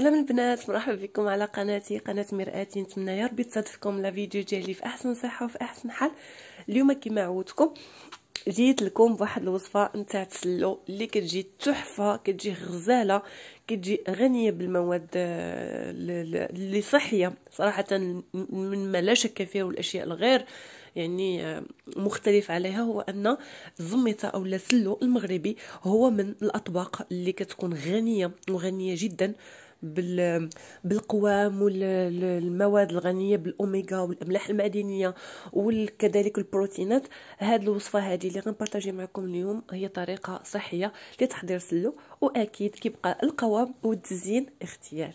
سلام البنات مرحبا بكم على قناتي قناه مرآتي نتمنى يا ربي تصادفكم لا فيديو ديالي في احسن صحه وفي احسن حال اليوم كما عودتكم جيت لكم بواحد الوصفه نتاع تسلو اللي كتجي تحفه كتجي غزاله كتجي غنيه بالمواد آه، اللي صحيه صراحه من ما لا شك فيه والاشياء الغير يعني آه، مختلف عليها هو ان الزميطه او السلو المغربي هو من الاطباق اللي كتكون غنيه وغنيه جدا بالقوام والمواد الغنيه بالاوميغا والاملاح المعدنيه وكذلك البروتينات هاد الوصفه هذه اللي غنبارطاجي معكم اليوم هي طريقه صحيه لتحضير سلو واكيد كيبقى القوام والتزيين اختياري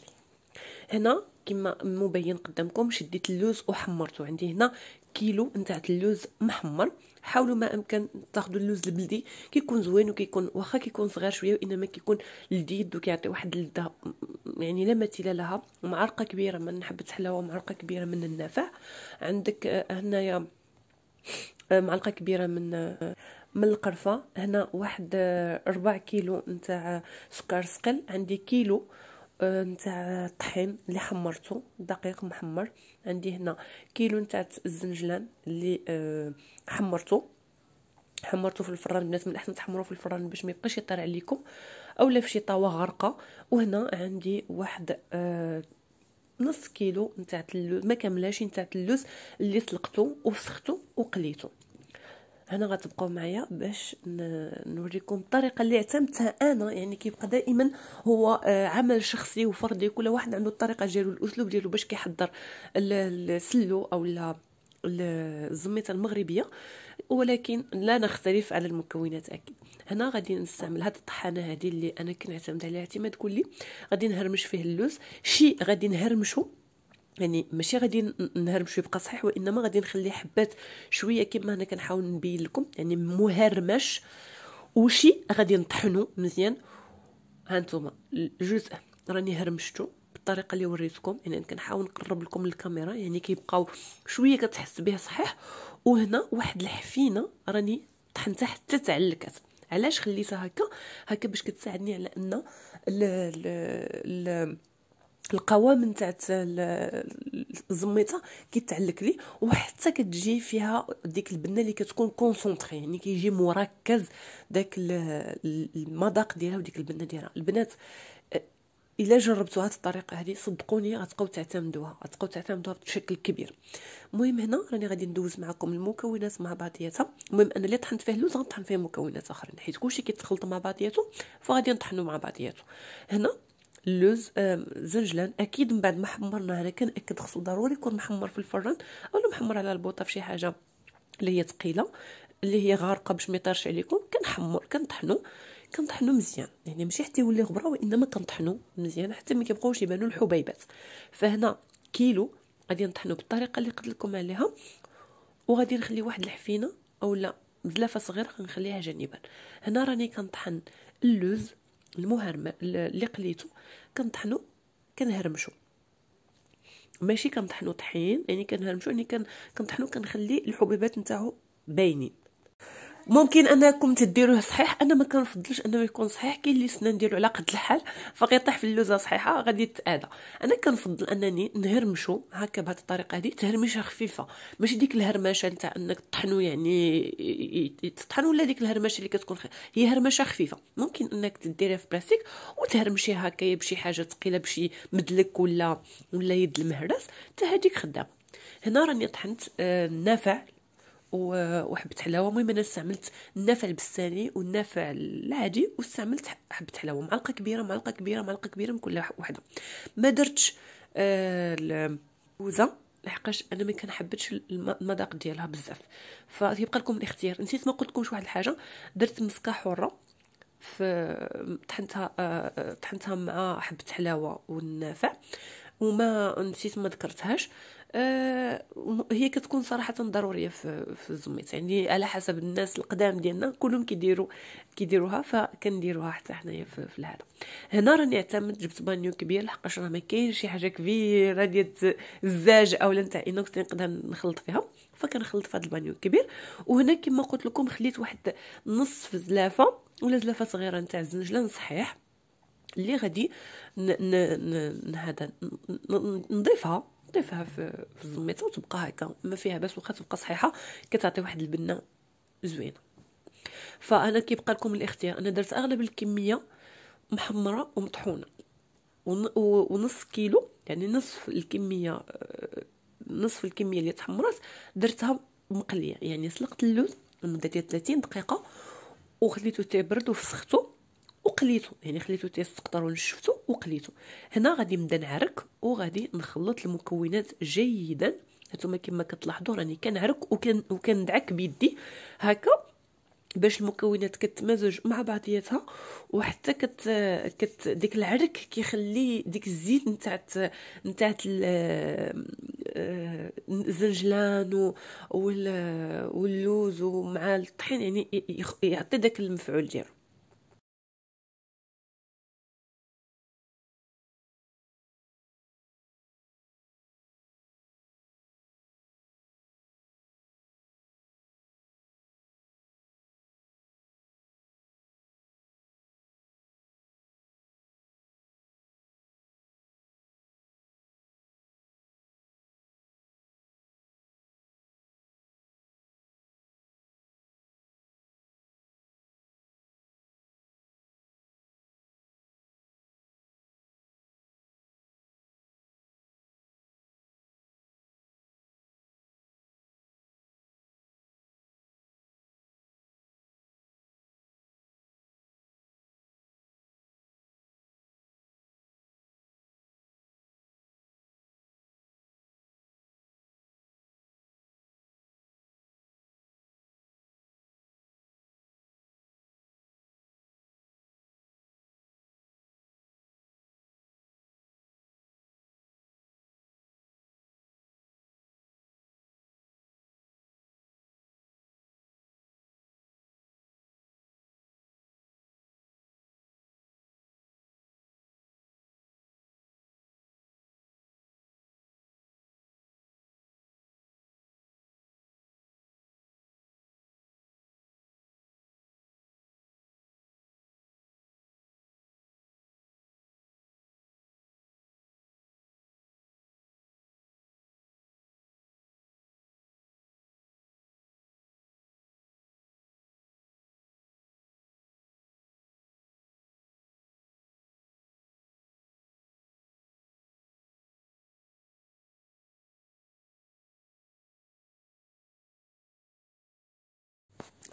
هنا كما مبين قدامكم شديت اللوز وحمرته عندي هنا كيلو نتاع اللوز محمر حاولوا ما امكن تاخذوا اللوز البلدي كيكون زوين وكيكون واخا كيكون صغير شويه وانما كيكون لذيذ وكيعطي واحد اللذه يعني لا مثيل لها معلقه كبيره من حبه حلاوه معلقه كبيره من النافع عندك آه، هنايا آه، معلقه كبيره من آه، من القرفه هنا واحد ربع كيلو نتاع سكر صقل عندي كيلو نتاع الطحين اللي حمرته دقيق محمر عندي هنا كيلو نتاع الزنجلان اللي حمرته آه، حمرته في الفران بنات من الاحسن تحمروه في الفران باش ما يبقاش يطير عليكم اولا في شي طاوه غارقه وهنا عندي واحد آه، نص كيلو نتاع ما كملاش نتاع اللوز اللي سلقته وسخته وقليته هنا غتبقاو معايا باش نوريكم الطريقه اللي اعتمدتها انا يعني كيبقى دائما هو آه، عمل شخصي وفردي كل واحد عنده الطريقه ديالو الاسلوب ديالو باش كيحضر السلو او الزميطه المغربيه ولكن لا نختلف على المكونات اكيد هنا غادي نستعمل هذه الطحانه هذه اللي انا كنعتمد عليها اعتماد كلي غادي نهرمش فيه اللوز شي غادي نهرمشو يعني ماشي غادي نهرمشو يبقى صحيح وانما غادي نخلي حبات شويه كما انا كنحاول نبين لكم يعني مهرمش وشي غادي نطحنو مزيان هانتوما الجزء راني هرمشتو بالطريقه اللي وريتكم يعني كنحاول نقرب لكم الكاميرا يعني كيبقاو شويه كتحس به صحيح وهنا واحد الحفينه راني طحنتها حتى تعلكات علاش خليتها هكا هكا باش كتساعدني على ان ال ال القوام نتاع الزميطه كيتعلق لي وحتى كتجي فيها ديك البنه اللي كتكون كونسونطري يعني كيجي مركز داك المذاق ديالها وديك البنه ديالها البنات الا جربتوا هاد الطريقه هذه صدقوني غتبقاو تعتمدوها غتبقاو تعتمدوها بشكل كبير المهم هنا راني غادي ندوز معكم المكونات مع بعضياتها المهم انا اللي طحنت فيه اللوز غنطحن فيه مكونات اخرين حيت كلشي كيتخلط مع بعضياته فغادي نطحنو مع بعضياته هنا اللوز آه زنجلان اكيد من بعد ما حمرناه انا كنأكد خصو ضروري يكون محمر في الفرن اولا محمر على البوطه في شي حاجه اللي هي ثقيله اللي هي غارقه باش ما يطيرش عليكم كنحمر كنطحنو كنطحنو مزيان يعني ماشي حتى يولي غبره وانما كنطحنو مزيان حتى ما كيبقاوش يبانو الحبيبات فهنا كيلو غادي نطحنو بالطريقه اللي قلت لكم عليها وغادي نخلي واحد الحفينه اولا بزلافه صغيره كنخليها جانبا هنا راني كنطحن اللوز المهرم اللي قليته كنطحنو كنهرمشو ماشي كنطحنو طحين يعني كنهرمشو يعني كنطحنو كنخلي الحبيبات نتاعو باينين ممكن انكم تديروه صحيح انا ما كنفضلش انه يكون صحيح كاين اللي سنان ديالو على قد الحال فغيطيح في اللوزه صحيحه غادي تاذى انا كنفضل انني نهرمشو هكا بهذه الطريقه هذه تهرمشه خفيفه ماشي ديك الهرمشه نتاع انك تطحنو يعني تطحنو ولا ديك الهرمشه اللي كتكون خ... هي هرمشه خفيفه ممكن انك تديريها في بلاستيك وتهرمشي هكا بشي حاجه ثقيله بشي مدلك ولا ولا يد المهرس حتى هذيك خدامه هنا راني طحنت النافع آه، وحبت حلاوة المهم أنا استعملت النافع البستاني والنافع العادي واستعملت حبة حلاوة معلقة كبيرة معلقة كبيرة معلقة كبيرة من كل وحدة ما درتش آه، الوزه لحقاش انا ما كنحبش المذاق ديالها بزاف فيبقى لكم الاختيار نسيت ما قلت لكمش واحد الحاجه درت مسكه حره في طحنتها آه، طحنتها مع حبه حلاوه والنافع وما نسيت ما ذكرتهاش آه هي كتكون صراحه ضروريه في, في الزميت يعني على حسب الناس القدام ديالنا كلهم كيديروا كيديروها فكنديروها حتى حنايا في, في هنا راني اعتمدت جبت بانيو كبير لحقاش راه ما كاينش شي حاجه كبيره ديال الزاج اولا تاع اينوكس نقدر نخلط فيها فكنخلط في هذا البانيو الكبير وهنا كما قلت لكم خليت واحد نصف زلافه ولا زلافه صغيره نتاع الزنجلان صحيح اللي غادي هذا نضيفها نضيفها في الزميطه وتبقى هكا ما فيها باس واخا تبقى صحيحه كتعطي واحد البنه زوينه فانا كيبقى لكم الاختيار انا درت اغلب الكميه محمره ومطحونه ونص كيلو يعني نصف الكميه آه، نصف الكميه اللي تحمرات درتها مقليه يعني سلقت اللوز لمده 30 دقيقه وخليته تبرد وفسخته وقليته يعني خليته تيسقطر ونشفته وقليته هنا غادي نبدا نعرك وغادي نخلط المكونات جيدا هانتوما كما كتلاحظوا راني كنعرك وكن وكندعك بيدي هكا باش المكونات كتمازج مع بعضياتها وحتى كت, كت ديك العرك كيخلي ديك الزيت نتاعت نتاعت آه، الزنجلان واللوز ومع الطحين يعني يعطي داك المفعول ديالو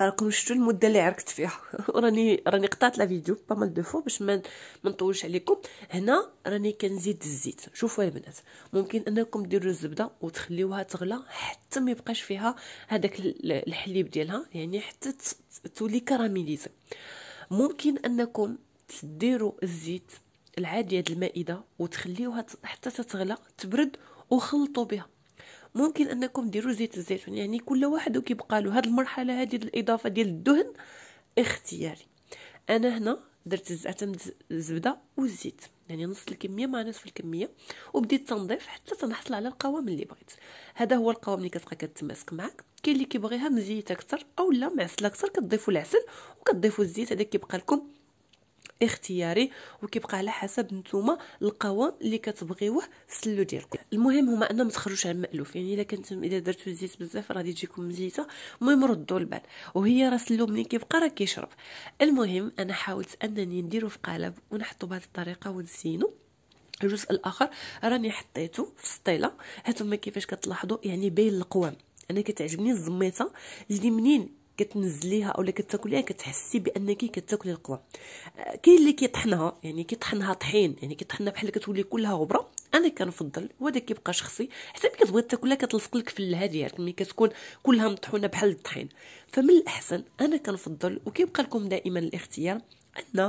راكم شفتوا المده اللي عركت فيها وراني راني قطعت لا فيديو بامال دو فو باش ما نطولش عليكم هنا راني كنزيد الزيت شوفوا يا بنات ممكن انكم ديروا الزبده وتخليوها تغلى حتى ما يبقاش فيها هذاك الحليب ديالها يعني حتى تولي كراميليز ممكن انكم تديروا الزيت العادي هاد المائده وتخليوها حتى تتغلى تبرد وخلطوا بها ممكن انكم ديروا زيت الزيتون يعني كل واحد وكيبقى له هاد المرحله هذه الاضافه ديال الدهن اختياري انا هنا درت اعتمد الزبده والزيت يعني نص الكميه مع نصف الكميه وبديت تنضيف حتى تنحصل على القوام اللي بغيت هذا هو القوام اللي كتبقى كتماسك معك كاين اللي كيبغيها مزيته اكثر اولا معسله اكثر كتضيفوا العسل وكتضيفوا الزيت هذا كيبقى لكم اختياري وكيبقى على حسب نتوما القوام اللي كتبغيوه في السلو ديالكم المهم هما انهم تخرجوش على المألوف يعني الا كنت الا درتو الزيت بزاف راه تجيكم مزيته المهم ردوا البال وهي راه السلو ملي كيبقى راه كيشرب المهم انا حاولت انني نديرو في قالب ونحطو بهذه الطريقه ونزينو الجزء الاخر راني حطيته في سطيله هانتوما كيفاش كتلاحظوا يعني باين القوام انا كتعجبني الزميطه اللي منين كتنزليها اولا كتاكليها كتحسي بانك كتاكلي القوى آه، كاين اللي كيطحنها يعني كيطحنها طحين يعني كيطحنها بحال كتولي كلها غبره انا كنفضل وهذا كيبقى شخصي حتى ملي كتبغي تاكلها كتلصق لك في اللهى يعني ديالك ملي كتكون كلها مطحونه بحال الطحين فمن الاحسن انا كنفضل وكيبقى لكم دائما الاختيار ان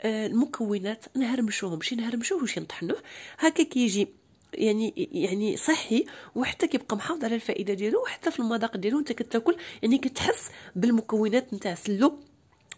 آه، المكونات نهرمشوهم شي نهرمشوه وشي نطحنوه هكا كيجي كي يعني يعني صحي وحتى كيبقى محافظ على الفائده ديالو وحتى في المذاق ديالو انت كتاكل يعني كتحس بالمكونات نتاع سلو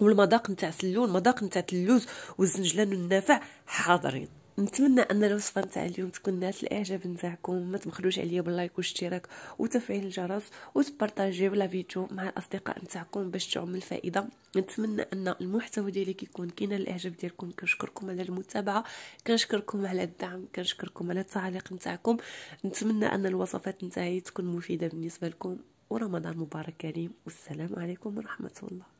والمذاق نتاع سلو المذاق نتاع اللوز والزنجلان والنافع حاضرين نتمنى ان الوصفه نتاع اليوم تكون نالت الاعجاب نتاعكم ما تبخلوش عليا باللايك والاشتراك وتفعيل الجرس وتبارطاجيو لا فيديو مع الاصدقاء نتاعكم باش تعم الفائده نتمنى ان المحتوى ديالي كيكون كاين الاعجاب ديالكم كنشكركم على المتابعه كنشكركم على الدعم كنشكركم على التعليق نتاعكم نتمنى ان الوصفات نتاعي تكون مفيده بالنسبه لكم ورمضان مبارك كريم والسلام عليكم ورحمه الله